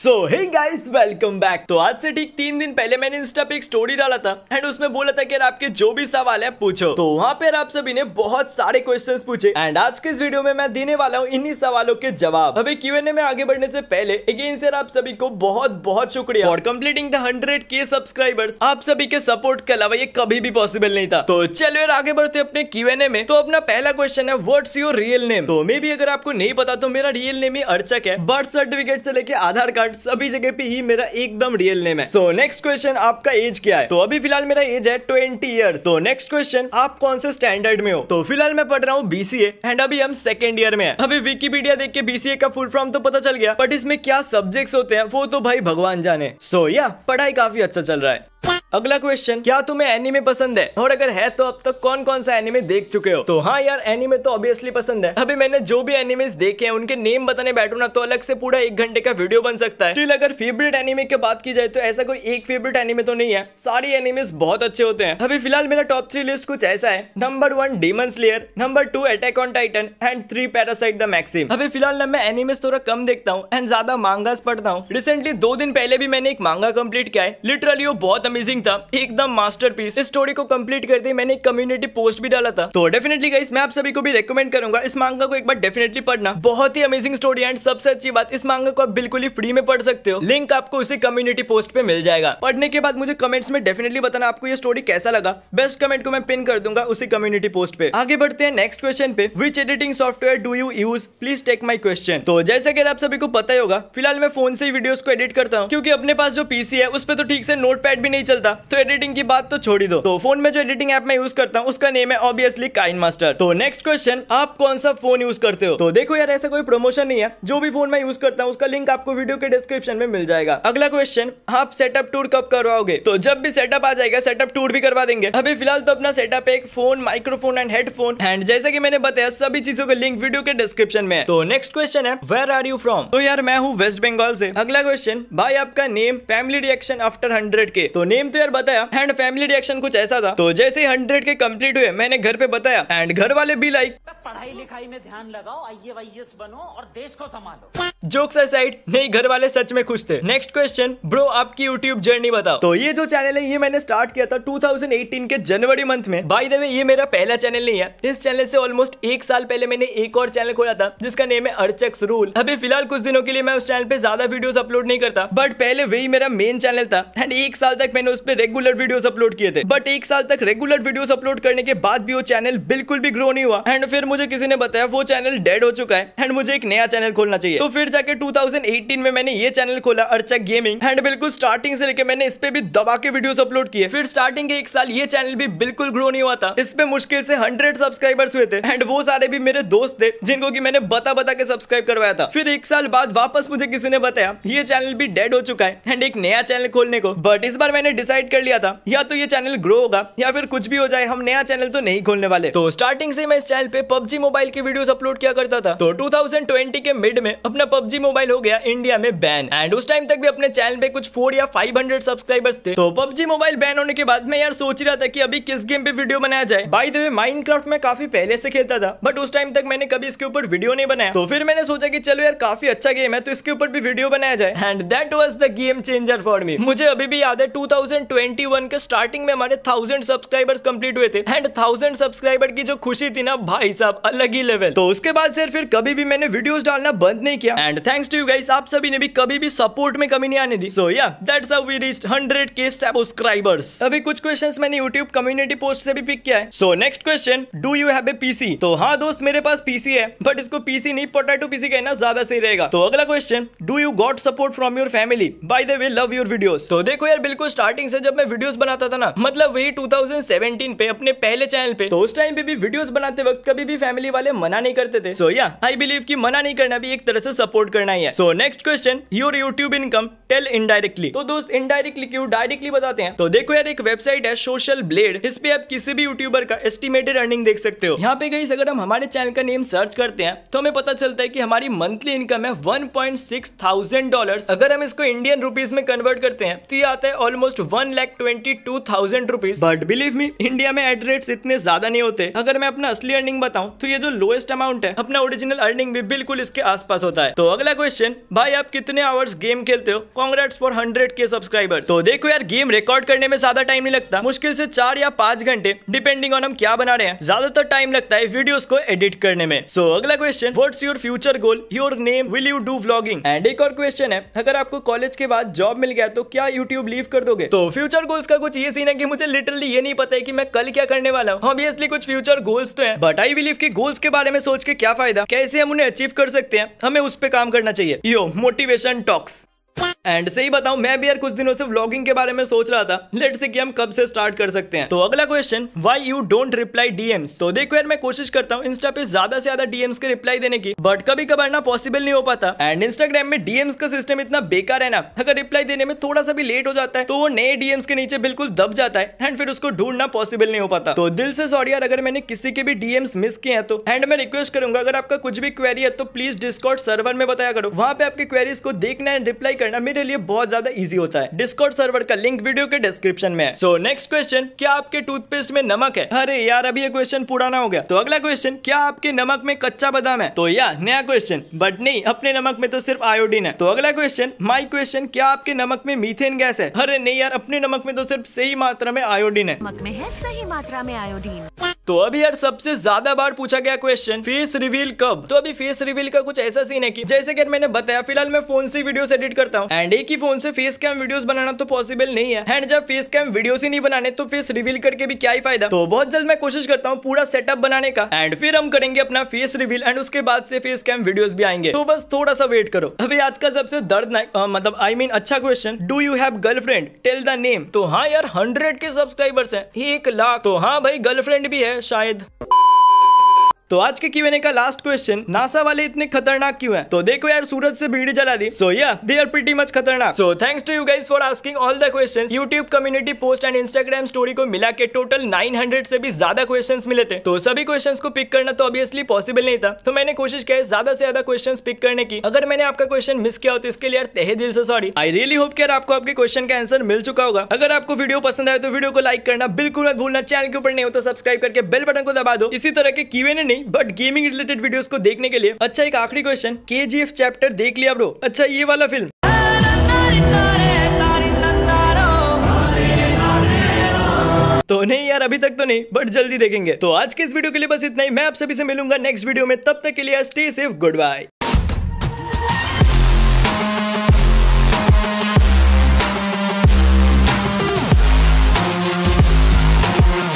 सो hey guys welcome back तो आज से ठीक तीन दिन पहले मैंने इंस्टा पे एक स्टोरी डाला था एंड उसमें बोला था कि आपके जो भी सवाल है पूछो तो वहाँ पर आप सभी ने बहुत सारे क्वेश्चंस पूछे एंड आज के इस वीडियो में मैं देने वाला हूँ इन्हीं सवालों के जवाब अभी ए में आगे बढ़ने से पहले अगेन सर आप सभी को बहुत बहुत शुक्रिया और कम्प्लीटिंग द हंड्रेड के सब्सक्राइबर्स आप सभी के सपोर्ट के अलावा ये कभी भी पॉसिबल नहीं था तो चलो यार आगे बढ़ते अपने क्यूएनए में तो अपना पहला क्वेश्चन है व्हाट्स योर रियल नेम तो मे भी अगर आपको नहीं पता तो मेरा रियल नेम ही अर्चक है बर्थ सर्टिफिकेट से लेके आधार कार्ड बट सभी जगह पे ही मेरा एकदम रियल नेम है सो नेक्स्ट क्वेश्चन आपका एज क्या है तो अभी फिलहाल मेरा एज है ट्वेंटी ईयर तो नेक्स्ट क्वेश्चन आप कौन से स्टैंडर्ड में हो तो फिलहाल मैं पढ़ रहा हूँ बीसीए एंड अभी हम सेकंड ईयर में है अभी विकीपीडिया देख के बीसीए का फुल फॉर्म तो पता चल गया बट इसमें क्या सब्जेक्ट होते हैं वो तो भाई भगवान जाने सो so, या yeah, पढ़ाई काफी अच्छा चल रहा है अगला क्वेश्चन क्या तुम्हें एनिमे पसंद है और अगर है तो अब तक कौन कौन सा एनिमे देख चुके हो तो हाँ यार एनिमे तो ऑब्वियसली पसंद है अभी मैंने जो भी एनिमेस देखे हैं उनके नेम बताने बैठू ना तो अलग से पूरा एक घंटे का वीडियो बन सकता है स्टिल अगर फेवरेट एनिमे की बात की जाए तो ऐसा कोई एक फेवरेट एनिमे तो नहीं है सारी एनिमेज बहुत अच्छे होते हैं अभी फिलहाल मेरा टॉप थ्री लिस्ट कुछ ऐसा है number one Demon Slayer number two Attack on Titan and three Parasite the Maxim अभी फिलहाल ना मैं एनिमेस थोड़ा कम देखता हूँ एंड ज्यादा मांगा पढ़ता हूँ रिसेंटली दो दिन पहले भी मैंने एक मांगा कम्प्लीट किया है लिटरली वो बहुत अमेजिंग एक्टिंग था एकदम मास्टरपीस इस स्टोरी को कंप्लीट करते मैंने एक कम्युनिटी पोस्ट भी डाला था तो डेफिनेटली गाइस मैं आप सभी को भी रेकमेंड करूंगा इस मांगा को एक बार डेफिनेटली पढ़ना बहुत ही अमेजिंग स्टोरी एंड सबसे अच्छी बात इस मांगा को आप बिल्कुल ही फ्री में पढ़ सकते हो लिंक आपको उसी कम्युनिटी पोस्ट पे मिल जाएगा पढ़ने के बाद मुझे कमेंट्स में डेफिनेटली बताना आपको ये स्टोरी कैसा लगा बेस्ट कमेंट को मैं पिन कर दूंगा उसी कम्युनिटी पोस्ट पे आगे बढ़ते हैं नेक्स्ट क्वेश्चन पे which editing software do you use please take my question तो जैसे कि आप सभी को पता ही होगा फिलहाल मैं फोन से ही वीडियोस को एडिट करता हूँ क्योंकि अपने पास जो पीसी है उस पर तो ठीक से नोट भी नहीं चलता था तो एडिटिंग की बात तो छोड़ी दो तो फोन में जो एडिटिंग ऐप मैं यूज करता हूँ उसका नेम है ऑब्वियसली काइन मास्टर तो नेक्स्ट क्वेश्चन आप कौन सा फोन यूज करते हो तो देखो यार ऐसा कोई प्रमोशन नहीं है जो भी फोन मैं यूज करता हूँ उसका लिंक आपको वीडियो के डिस्क्रिप्शन में मिल जाएगा अगला क्वेश्चन आप सेटअप टूर कब करवाओगे तो जब भी सेटअप आ जाएगा सेटअप टूर भी करवा देंगे अभी फिलहाल तो अपना सेटअप एक phone microphone and headphone and जैसे कि मैंने बताया सभी चीजों का लिंक वीडियो के डिस्क्रिप्शन में है तो नेक्स्ट क्वेश्चन है वेर आर यू फ्रॉम तो यार मैं हूँ वेस्ट बंगाल से अगला क्वेश्चन भाई आपका name family reaction after hundred K तो नेम तो यार बताया एंड फैमिली रिएक्शन कुछ ऐसा था तो जैसे हंड्रेड के कम्प्लीट हुए मैंने घर पे बताया एंड घर वाले भी लाइक पढ़ाई लिखाई में ध्यान लगाओ आई बनो और देश को संभालो जोक्स साइड नहीं घर वाले सच में खुश थे नेक्स्ट क्वेश्चन ब्रो आपकी यूट्यूब जर्नी बताओ तो ये जो चैनल है ये मैंने स्टार्ट किया था 2018 के जनवरी मंथ में बाय द वे ये मेरा पहला चैनल नहीं है इस चैनल से ऑलमोस्ट एक साल पहले मैंने एक और चैनल खोला था जिसका नेम है अर्चक्स रूल अभी फिलहाल कुछ दिनों के लिए मैं उस चैनल पे ज्यादा वीडियो अपलोड नहीं करता बट पहले वही मेरा मेन चैनल था एंड एक साल तक मैंने उस पर रेगुलर वीडियो अपलोड किए थे बट एक साल तक रेगुलर वीडियो अपलोड करने के बाद भी वो चैनल बिल्कुल भी ग्रो नहीं हुआ एंड फिर मुझे किसी ने बताया वो चैनल डेड हो चुका है एंड मुझे एक नया चैनल खोलना चाहिए तो फिर जाके 2018 में मैंने ये चैनल खोला अर्चा गेमिंग एंड बिल्कुल स्टार्टिंग से लेके मैंने इस पे भी दबा के वीडियोस अपलोड किए फिर स्टार्टिंग के एक साल ये चैनल भी बिल्कुल ग्रो नहीं हुआ था इस पे मुश्किल से हंड्रेड सब्सक्राइबर्स हुए थे एंड वो सारे भी मेरे दोस्त थे जिनको की मैंने बता बता के सब्सक्राइब करवाया था फिर एक साल बाद वापस मुझे किसी ने बताया ये चैनल भी डेड हो चुका है एंड एक नया चैनल खोलने को बट इस बार मैंने डिसाइड कर लिया था या तो ये चैनल ग्रो होगा या फिर कुछ भी हो जाए हम नया चैनल तो नहीं खोलने वाले तो स्टार्टिंग से मैं इस चैनल पे पबजी मोबाइल की वीडियो अपलोड किया करता था तो 2020 के मिड में अपना पबजी मोबाइल हो गया इंडिया में बैन एंड उस टाइम तक भी अपने चैनल पे कुछ फोर या फाइव सब्सक्राइबर्स थे तो पबजी मोबाइल बैन होने के बाद मैं यार सोच रहा था कि अभी किस गेम पे वीडियो बनाया जाए बाई द क्राफ्ट में काफी पहले से खेलता था बट उस टाइम तक मैंने कभी इसके ऊपर वीडियो नहीं बनाया तो फिर मैंने सोचा कि चलो यार काफी अच्छा गेम है तो इसके ऊपर भी वीडियो बनाया जाए and that was the game changer for me मुझे अभी भी याद है 2021 के स्टार्टिंग में हमारे थाउजेंड सब्सक्राइबर्स कंप्लीट हुए थे एंड थाउजेंड सब्सक्राइबर की जो खुशी थी ना भाई साहब मतलब अलग ही लेवल तो उसके बाद से फिर कभी भी मैंने वीडियो डालना बंद नहीं किया and thanks to you guys आप सभी ने भी कभी भी सपोर्ट में कमी नहीं आने दी सो या दैट्स हाउ वी रीच्ड 100 के सब्सक्राइबर्स अभी कुछ क्वेश्चंस मैंने YouTube कम्युनिटी पोस्ट से भी पिक किया है so next question do you have a PC तो हां दोस्त मेरे पास पीसी है बट इसको पीसी नहीं पोटैटो पीसी कहना ज्यादा सही रहेगा तो अगला question do you got support from your family by the way love your videos तो देखो यार बिल्कुल स्टार्टिंग से जब मैं वीडियोस बनाता था ना मतलब वही 2017 पे अपने पहले चैनल पे तो उस टाइम पे भी वीडियोस बनाते वक्त कभी भी फैमिली वाले मना नहीं करते थे सो या आई बिलीव की मना नहीं करना भी एक तरह से सपोर्ट करना ही है so next question your YouTube income tell indirectly तो दोस्त इनडायरेक्टली क्यों डायरेक्टली बताते हैं तो देखो यार एक वेबसाइट है सोशल ब्लेड इस पे आप किसी भी यूट्यूबर का एस्टिमेटेड अर्निंग देख सकते हो यहाँ पे गई अगर हम हमारे चैनल का नेम सर्च करते हैं तो हमें पता चलता है की हमारी मंथली इनकम है वन पॉइंट डॉलर अगर हम इसको इंडियन रुपीज में कन्वर्ट करते हैं तो ये आता है almost one lakh twenty two thousand rupees but believe me India में एट रेट्स इतने ज्यादा नहीं होते अगर मैं अपना असली अर्निंग बताऊं हूँ तो ये जो लोएस्ट अमाउंट है अपना ओरिजिनल अर्निंग भी बिल्कुल इसके आसपास होता है तो अगला क्वेश्चन भाई आप कितने आवर्स गेम खेलते हो कॉन्ग्रेट फॉर हंड्रेड के सब्सक्राइबर्स तो देखो यार गेम रिकॉर्ड करने में ज्यादा टाइम नहीं लगता मुश्किल से चार या पांच घंटे डिपेंडिंग ऑन हम क्या बना रहे हैं ज्यादातर टाइम लगता है वीडियो को एडिट करने में सो so, अगला question what's your future goal your name will you do vlogging and एक और क्वेश्चन है अगर आपको कॉलेज के बाद जॉब मिल गया तो क्या यूट्यूब लीव कर दोगे तो फ्यूचर गोल्स का कुछ ये सीन है की मुझे लिटरली ये नहीं पता है की मैं कल क्या करने वाला हूँ ऑब्वियसली कुछ फ्यूचर गोल्स तो है बट आई बिलीव के गोल्स के बारे में सोच के क्या फायदा कैसे हम उन्हें अचीव कर सकते हैं हमें उस पर काम करना चाहिए यो मोटिवेशन टॉक्स एंड सही बताऊं मैं भी यार कुछ दिनों से व्लॉगिंग के बारे में सोच रहा था लेट से कि हम कब से स्टार्ट कर सकते हैं तो अगला question why you don't reply DMs तो देखो यार मैं कोशिश करता हूँ इंस्टा पे ज्यादा से ज्यादा डीएम्स के रिप्लाई देने की बट कभी कभार ना पॉसिबल नहीं हो पाता एंड इंस्टाग्राम में डीएम्स का सिस्टम इतना बेकार है ना अगर रिप्लाई देने में थोड़ा सा भी लेट हो जाता है तो वो नए डीएम्स के नीचे बिल्कुल दब जाता है एंड फिर उसको ढूंढना पॉसिबल नहीं हो पाता तो दिल से सॉरी यार अगर मैंने किसी के भी डीएम्स मिस किए हैं तो एंड मैं रिक्वेस्ट करूंगा अगर आपका कुछ भी क्वेरी है तो प्लीज डिस्कॉट सर्वर में बताया करो वहाँ पे आपकी क्वेरीज को देखना एंड रिप्लाई करना मेरे लिए बहुत ज्यादा ईजी होता है डिस्कॉर्ड सर्वर का लिंक वीडियो के डिस्क्रिप्शन में सो नेक्स्ट क्वेश्चन क्या आपके टूथपेस्ट में नमक है अरे यार अभी ये क्वेश्चन पुराना हो गया तो अगला क्वेश्चन क्या आपके नमक में कच्चा बदाम है तो या नया क्वेश्चन बट नहीं अपने नमक में तो सिर्फ आयोडीन है तो अगला क्वेश्चन माई क्वेश्चन क्या आपके नमक में मीथेन गैस है अरे नहीं यार अपने नमक में तो सिर्फ सही मात्रा में आयोडीन है नमक में है सही मात्रा में आयोडीन तो अभी यार सबसे ज्यादा बार पूछा गया क्वेश्चन फेस रिवील कब तो अभी फेस रिवील का कुछ ऐसा सीन है कि जैसे कि मैंने बताया फिलहाल मैं फोन से वीडियो एडिट करता हूँ एंड एक ही फोन से फेस कैम वीडियो बनाना तो पॉसिबल नहीं है एंड जब फेस कैम वीडियो ही नहीं बनाने तो फेस रिवील करके भी क्या ही फायदा तो बहुत जल्द मैं कोशिश करता हूँ पूरा सेटअप बनाने का एंड फिर हम करेंगे अपना फेस रिवील एंड उसके बाद से फेस कैम वीडियो भी आएंगे तो बस थोड़ा सा वेट करो अभी आज का सबसे दर्द मतलब आई मीन अच्छा question do you have girlfriend tell the name तो हाँ यार हंड्रेड के सब्सक्राइबर्स है एक लाख तो हाँ भाई गर्लफ्रेंड भी है shayad तो आज के क्यूएनए का लास्ट क्वेश्चन नासा वाले इतने खतरनाक क्यों हैं तो देखो यार सूरज से भीड़ जला दी सो या दे आर प्रीटी मच खतरनाक so thanks to you guys for asking all the question YouTube community post and Instagram story को मिला के टोटल 900 से भी ज्यादा क्वेश्चन मिले थे तो सभी क्वेश्चन को पिक करना तो ऑब्वियसली पॉसिबल नहीं था तो मैंने कोशिश किया ज्यादा से ज्यादा क्वेश्चन पिक करने की अगर मैंने आपका क्वेश्चन मिस किया हो तो इसके लिए यार दिल से सॉरी आई रियली होप कि आपको आपके क्वेश्चन का आंसर मिल चुका होगा अगर आपको वीडियो पसंद आए तो वीडियो को लाइक करना बिल्कुल मत भूलना चैनल के ऊपर नहीं हो तो सब्सक्राइब करके बेल बटन को दबा दो इसी तरह के क्यूएनए नहीं नहीं बट गेमिंग रिलेटेड वीडियोस को देखने के लिए अच्छा एक आखिरी क्वेश्चन के चैप्टर देख लिया ब्रो अच्छा ये वाला फिल्म तो नहीं यार अभी तक तो नहीं बट जल्दी देखेंगे तो आज के इस वीडियो के लिए बस इतना ही मैं आप सभी से मिलूंगा नेक्स्ट वीडियो में तब तक के लिए स्टे सेफ गुड बाय